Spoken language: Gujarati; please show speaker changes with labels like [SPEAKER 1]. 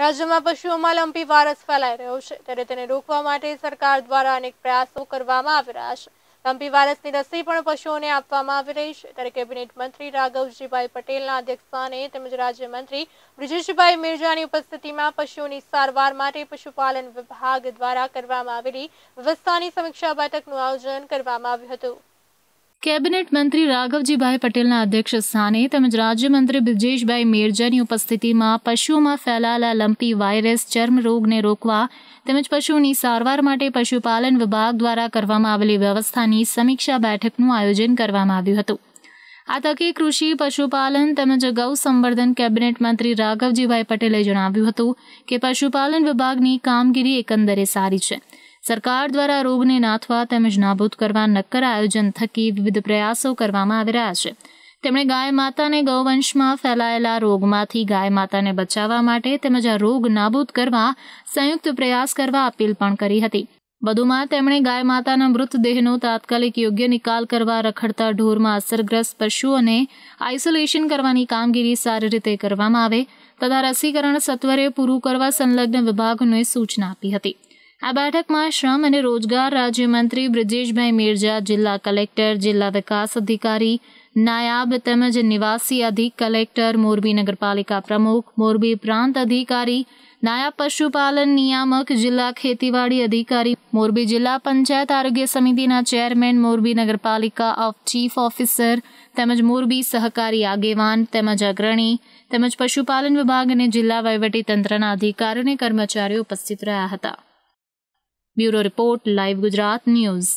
[SPEAKER 1] રાજ્યમાં પશુઓમાં લંપી વારસ ફેલાઈ રહ્યો છે ત્યારે તેને રોકવા માટે સરકાર દ્વારા અનેક પ્રયાસો કરવામાં આવી રહ્યા છે લંપી વારસની રસી પણ પશુઓને આપવામાં આવી રહી છે ત્યારે કેબિનેટ મંત્રી રાઘવજીભાઈ પટેલના અધ્યક્ષસ્થાને તેમજ રાજ્યમંત્રી બ્રિજેશભાઈ મિર્જાની ઉપસ્થિતિમાં પશુઓની સારવાર માટે પશુપાલન વિભાગ દ્વારા કરવામાં આવેલી વ્યવસ્થાની સમીક્ષા બેઠકનું આયોજન કરવામાં આવ્યું હતું
[SPEAKER 2] કેબિનેટ મંત્રી રાઘવજીભાઈ પટેલના અધ્યક્ષ સ્થાને તેમજ રાજ્યમંત્રી બ્રિજેશભાઈ મેરજાની ઉપસ્થિતિમાં પશુઓમાં ફેલાયેલા લંપી વાયરસ ચર્મરોગને રોકવા તેમજ પશુઓની સારવાર માટે પશુપાલન વિભાગ દ્વારા કરવામાં આવેલી વ્યવસ્થાની સમીક્ષા બેઠકનું આયોજન કરવામાં આવ્યું હતું આ તકે કૃષિ પશુપાલન તેમજ ગૌ સંવર્ધન કેબિનેટ મંત્રી રાઘવજીભાઈ પટેલે જણાવ્યું હતું કે પશુપાલન વિભાગની કામગીરી એકંદરે સારી છે સરકાર દ્વારા રોગને નાથવા તેમજ નાબૂદ કરવા નક્કર આયોજન થકી વિવિધ પ્રયાસો કરવામાં આવી રહ્યા છે તેમણે ગાય માતાને ગૌવંશમાં ફેલાયેલા રોગમાંથી ગાય માતાને બચાવવા માટે તેમજ આ રોગ નાબૂદ કરવા સંયુક્ત પ્રયાસ કરવા અપીલ પણ કરી હતી વધુમાં તેમણે ગાય માતાના મૃતદેહનો તાત્કાલિક યોગ્ય નિકાલ કરવા રખડતા ઢોરમાં અસરગ્રસ્ત પશુઓને આઇસોલેશન કરવાની કામગીરી સારી રીતે કરવામાં આવે તથા રસીકરણ સત્વરે પૂરું કરવા સંલગ્ન વિભાગને સૂચના આપી હતી આ બેઠકમાં શ્રમ અને રોજગાર રાજ્યમંત્રી બ્રિજેશભાઈ મેરજા જિલ્લા કલેક્ટર જિલ્લા વિકાસ અધિકારી નાયાબ તેમજ નિવાસી અધિક કલેક્ટર મોરબી નગરપાલિકા પ્રમુખ મોરબી પ્રાંત અધિકારી નાયબ પશુપાલન નિયામક જિલ્લા ખેતીવાડી અધિકારી મોરબી જિલ્લા પંચાયત આરોગ્ય સમિતિના ચેરમેન મોરબી નગરપાલિકા ઓફ ચીફ ઓફિસર તેમજ મોરબી સહકારી આગેવાન તેમજ અગ્રણી તેમજ પશુપાલન વિભાગ અને જિલ્લા વહીવટી તંત્રના અધિકારીઓ અને કર્મચારીઓ ઉપસ્થિત રહ્યા હતા bureau report live Gujarat news